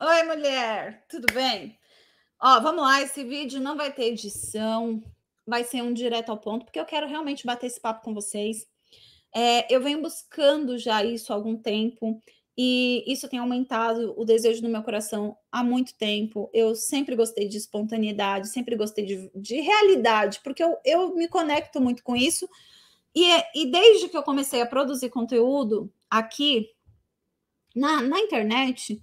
Oi, mulher, tudo bem? Ó, vamos lá, esse vídeo não vai ter edição, vai ser um direto ao ponto, porque eu quero realmente bater esse papo com vocês. É, eu venho buscando já isso há algum tempo, e isso tem aumentado o desejo do meu coração há muito tempo. Eu sempre gostei de espontaneidade, sempre gostei de, de realidade, porque eu, eu me conecto muito com isso. E, e desde que eu comecei a produzir conteúdo aqui na, na internet,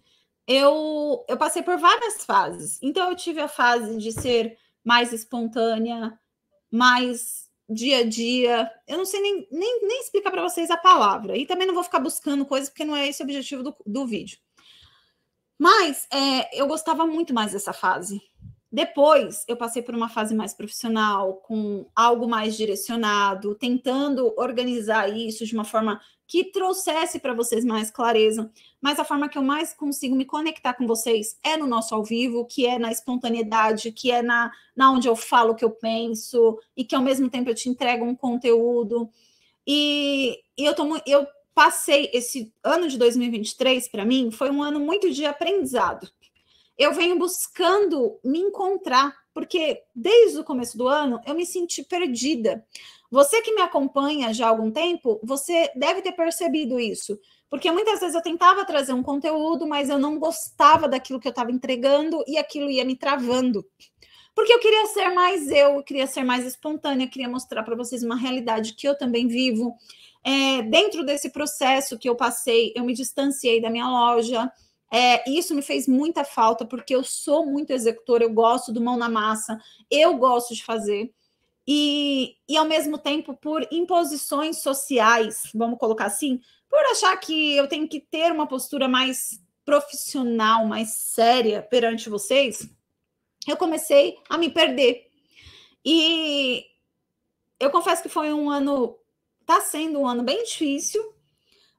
eu, eu passei por várias fases. Então, eu tive a fase de ser mais espontânea, mais dia a dia. Eu não sei nem, nem, nem explicar para vocês a palavra. E também não vou ficar buscando coisas, porque não é esse o objetivo do, do vídeo. Mas é, eu gostava muito mais dessa fase. Depois, eu passei por uma fase mais profissional, com algo mais direcionado, tentando organizar isso de uma forma que trouxesse para vocês mais clareza. Mas a forma que eu mais consigo me conectar com vocês é no nosso ao vivo, que é na espontaneidade, que é na, na onde eu falo o que eu penso e que ao mesmo tempo eu te entrego um conteúdo. E, e eu, eu passei esse ano de 2023 para mim foi um ano muito de aprendizado. Eu venho buscando me encontrar, porque desde o começo do ano eu me senti perdida. Você que me acompanha já há algum tempo, você deve ter percebido isso. Porque muitas vezes eu tentava trazer um conteúdo, mas eu não gostava daquilo que eu estava entregando e aquilo ia me travando. Porque eu queria ser mais eu, eu queria ser mais espontânea, queria mostrar para vocês uma realidade que eu também vivo. É, dentro desse processo que eu passei, eu me distanciei da minha loja. É, isso me fez muita falta, porque eu sou muito executora, eu gosto do mão na massa, eu gosto de fazer e, e ao mesmo tempo por imposições sociais, vamos colocar assim, por achar que eu tenho que ter uma postura mais profissional, mais séria perante vocês, eu comecei a me perder. E eu confesso que foi um ano, tá sendo um ano bem difícil,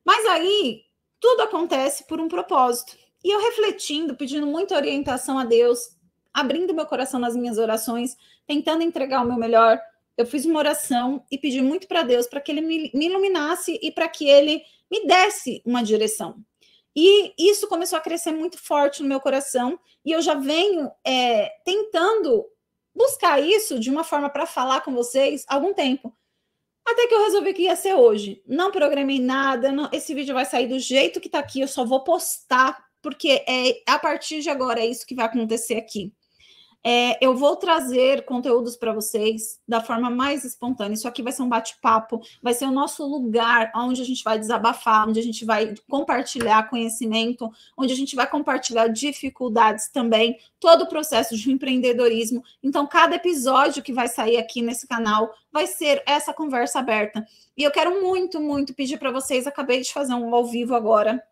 mas aí tudo acontece por um propósito. E eu refletindo, pedindo muita orientação a Deus, abrindo meu coração nas minhas orações, tentando entregar o meu melhor. Eu fiz uma oração e pedi muito para Deus para que ele me, iluminasse e para que ele me desse uma direção. E isso começou a crescer muito forte no meu coração, e eu já venho é, tentando buscar isso de uma forma para falar com vocês há algum tempo. Até que eu resolvi que ia ser hoje. Não programei nada, não, esse vídeo vai sair do jeito que está aqui, eu só vou postar, porque é a partir de agora é isso que vai acontecer aqui. É, eu vou trazer conteúdos para vocês da forma mais espontânea. Isso aqui vai ser um bate-papo, vai ser o nosso lugar onde a gente vai desabafar, onde a gente vai compartilhar conhecimento, onde a gente vai compartilhar dificuldades também, todo o processo de empreendedorismo. Então, cada episódio que vai sair aqui nesse canal vai ser essa conversa aberta. E eu quero muito, muito pedir para vocês. Acabei de fazer um ao vivo agora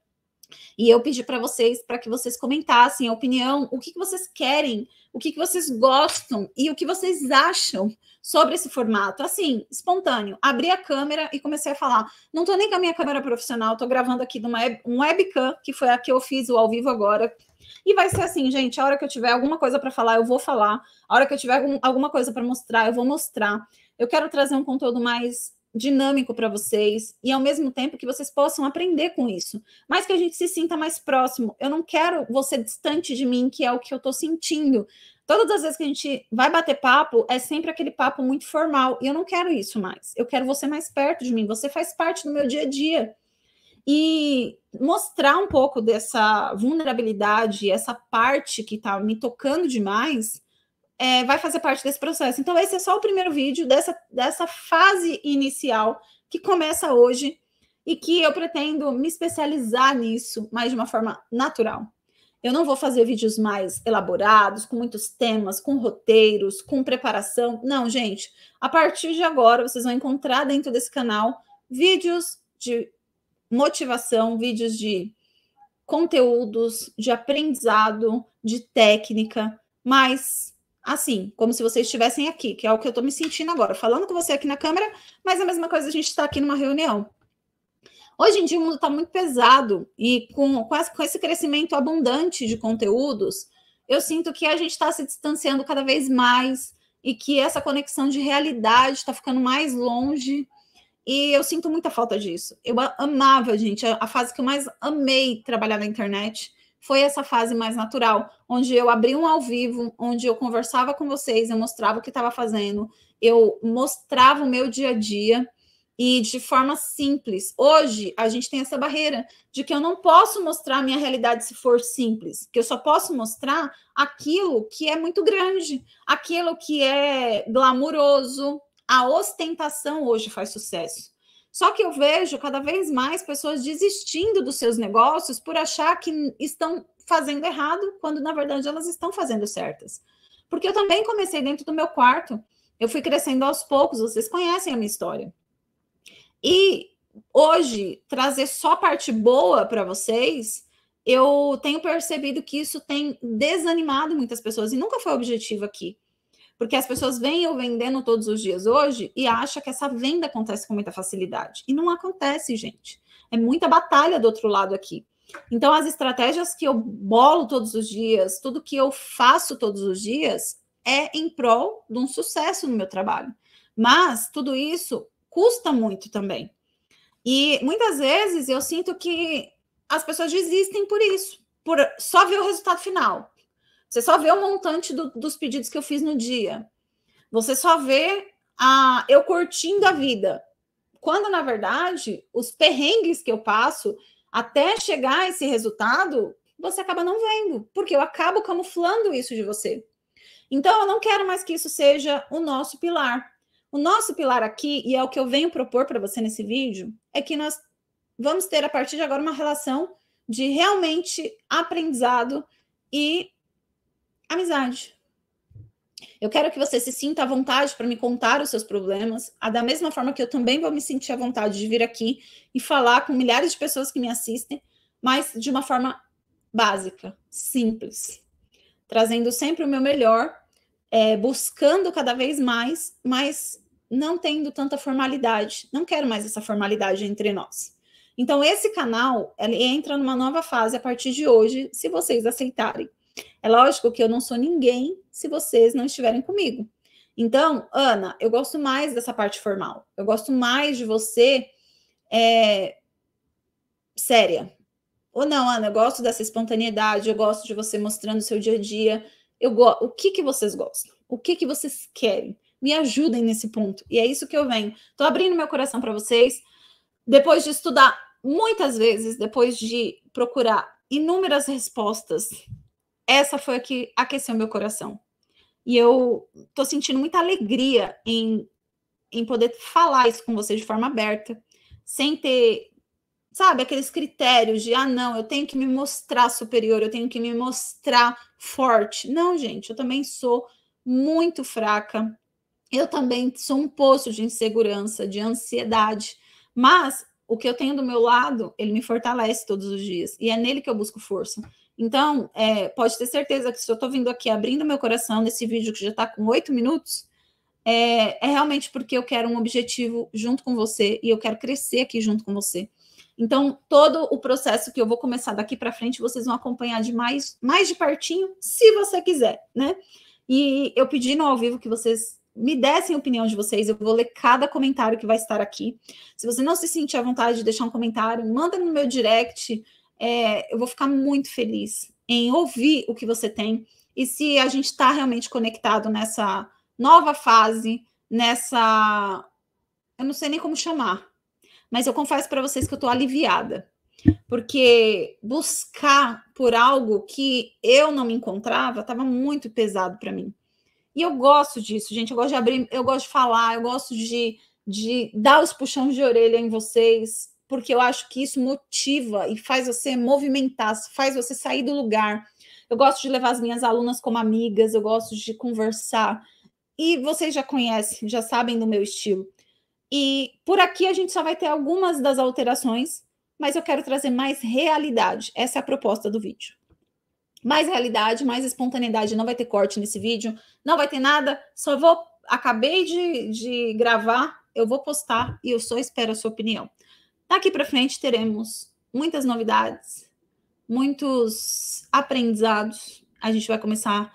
e eu pedi para vocês, para que vocês comentassem a opinião, o que, que vocês querem, o que, que vocês gostam e o que vocês acham sobre esse formato. Assim, espontâneo. Abri a câmera e comecei a falar. Não estou nem com a minha câmera profissional, estou gravando aqui numa um webcam, que foi a que eu fiz o ao vivo agora. E vai ser assim, gente, a hora que eu tiver alguma coisa para falar, eu vou falar. A hora que eu tiver algum, alguma coisa para mostrar, eu vou mostrar. Eu quero trazer um conteúdo mais dinâmico para vocês e ao mesmo tempo que vocês possam aprender com isso, mas que a gente se sinta mais próximo. Eu não quero você distante de mim, que é o que eu estou sentindo. Todas as vezes que a gente vai bater papo, é sempre aquele papo muito formal. E eu não quero isso mais. Eu quero você mais perto de mim. Você faz parte do meu dia a dia. E mostrar um pouco dessa vulnerabilidade, essa parte que está me tocando demais, é, vai fazer parte desse processo. Então, esse é só o primeiro vídeo dessa, dessa fase inicial que começa hoje e que eu pretendo me especializar nisso, mas de uma forma natural. Eu não vou fazer vídeos mais elaborados, com muitos temas, com roteiros, com preparação. Não, gente. A partir de agora, vocês vão encontrar dentro desse canal vídeos de motivação, vídeos de conteúdos, de aprendizado, de técnica, mas assim, como se vocês estivessem aqui, que é o que eu estou me sentindo agora, falando com você aqui na câmera, mas a mesma coisa a gente está aqui numa reunião. Hoje em dia o mundo está muito pesado e com, com esse crescimento abundante de conteúdos, eu sinto que a gente está se distanciando cada vez mais e que essa conexão de realidade está ficando mais longe. E eu sinto muita falta disso. Eu amava, gente, a, a fase que eu mais amei trabalhar na internet foi essa fase mais natural, onde eu abri um ao vivo, onde eu conversava com vocês, eu mostrava o que estava fazendo, eu mostrava o meu dia a dia e de forma simples. Hoje a gente tem essa barreira de que eu não posso mostrar a minha realidade se for simples, que eu só posso mostrar aquilo que é muito grande, aquilo que é glamuroso. A ostentação hoje faz sucesso. Só que eu vejo cada vez mais pessoas desistindo dos seus negócios por achar que estão fazendo errado, quando na verdade elas estão fazendo certas. Porque eu também comecei dentro do meu quarto, eu fui crescendo aos poucos, vocês conhecem a minha história. E hoje, trazer só parte boa para vocês, eu tenho percebido que isso tem desanimado muitas pessoas e nunca foi o objetivo aqui. Porque as pessoas vêm eu vendendo todos os dias hoje e acham que essa venda acontece com muita facilidade. E não acontece, gente. É muita batalha do outro lado aqui. Então, as estratégias que eu bolo todos os dias, tudo que eu faço todos os dias, é em prol de um sucesso no meu trabalho. Mas tudo isso custa muito também. E muitas vezes eu sinto que as pessoas desistem por isso, por só ver o resultado final. Você só vê o montante do, dos pedidos que eu fiz no dia. Você só vê a eu curtindo a vida. Quando, na verdade, os perrengues que eu passo até chegar a esse resultado, você acaba não vendo, porque eu acabo camuflando isso de você. Então, eu não quero mais que isso seja o nosso pilar. O nosso pilar aqui, e é o que eu venho propor para você nesse vídeo, é que nós vamos ter a partir de agora uma relação de realmente aprendizado e Amizade. Eu quero que você se sinta à vontade para me contar os seus problemas, a da mesma forma que eu também vou me sentir à vontade de vir aqui e falar com milhares de pessoas que me assistem, mas de uma forma básica, simples, trazendo sempre o meu melhor, é, buscando cada vez mais, mas não tendo tanta formalidade. Não quero mais essa formalidade entre nós. Então, esse canal ele entra numa nova fase a partir de hoje, se vocês aceitarem. É lógico que eu não sou ninguém se vocês não estiverem comigo. Então, Ana, eu gosto mais dessa parte formal. Eu gosto mais de você é, séria. Ou não, Ana, eu gosto dessa espontaneidade, eu gosto de você mostrando o seu dia a dia. Eu go... O que, que vocês gostam? O que, que vocês querem? Me ajudem nesse ponto. E é isso que eu venho. Estou abrindo meu coração para vocês. Depois de estudar muitas vezes, depois de procurar inúmeras respostas essa foi a que aqueceu meu coração. E eu estou sentindo muita alegria em, em poder falar isso com você de forma aberta, sem ter, sabe, aqueles critérios de, ah, não, eu tenho que me mostrar superior, eu tenho que me mostrar forte. Não, gente, eu também sou muito fraca. Eu também sou um poço de insegurança, de ansiedade, mas o que eu tenho do meu lado, ele me fortalece todos os dias, e é nele que eu busco força. Então, é, pode ter certeza que se eu estou vindo aqui abrindo meu coração nesse vídeo que já está com oito minutos, é, é realmente porque eu quero um objetivo junto com você e eu quero crescer aqui junto com você. Então, todo o processo que eu vou começar daqui para frente, vocês vão acompanhar de mais, mais de pertinho, se você quiser, né? E eu pedi no ao vivo que vocês me dessem a opinião de vocês, eu vou ler cada comentário que vai estar aqui. Se você não se sentir à vontade de deixar um comentário, manda no meu direct, é, eu vou ficar muito feliz em ouvir o que você tem e se a gente está realmente conectado nessa nova fase, nessa. Eu não sei nem como chamar, mas eu confesso para vocês que eu estou aliviada, porque buscar por algo que eu não me encontrava estava muito pesado para mim. E eu gosto disso, gente. Eu gosto de abrir, eu gosto de falar, eu gosto de, de dar os puxões de orelha em vocês porque eu acho que isso motiva e faz você movimentar, faz você sair do lugar. Eu gosto de levar as minhas alunas como amigas, eu gosto de conversar. E vocês já conhecem, já sabem do meu estilo. E por aqui a gente só vai ter algumas das alterações, mas eu quero trazer mais realidade. Essa é a proposta do vídeo. Mais realidade, mais espontaneidade. Não vai ter corte nesse vídeo, não vai ter nada. Só vou. Acabei de, de gravar, eu vou postar e eu só espero a sua opinião. Daqui para frente teremos muitas novidades, muitos aprendizados. A gente vai começar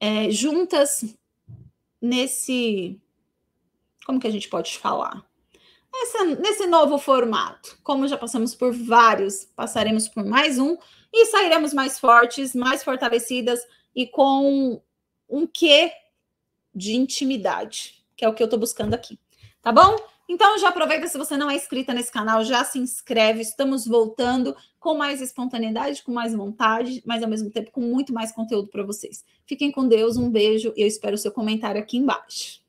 é, juntas nesse. Como que a gente pode falar? Essa, nesse novo formato. Como já passamos por vários, passaremos por mais um e sairemos mais fortes, mais fortalecidas e com um quê de intimidade, que é o que eu estou buscando aqui. Tá bom? Então já aproveita se você não é inscrita nesse canal, já se inscreve. Estamos voltando com mais espontaneidade, com mais vontade, mas ao mesmo tempo com muito mais conteúdo para vocês. Fiquem com Deus, um beijo e eu espero o seu comentário aqui embaixo.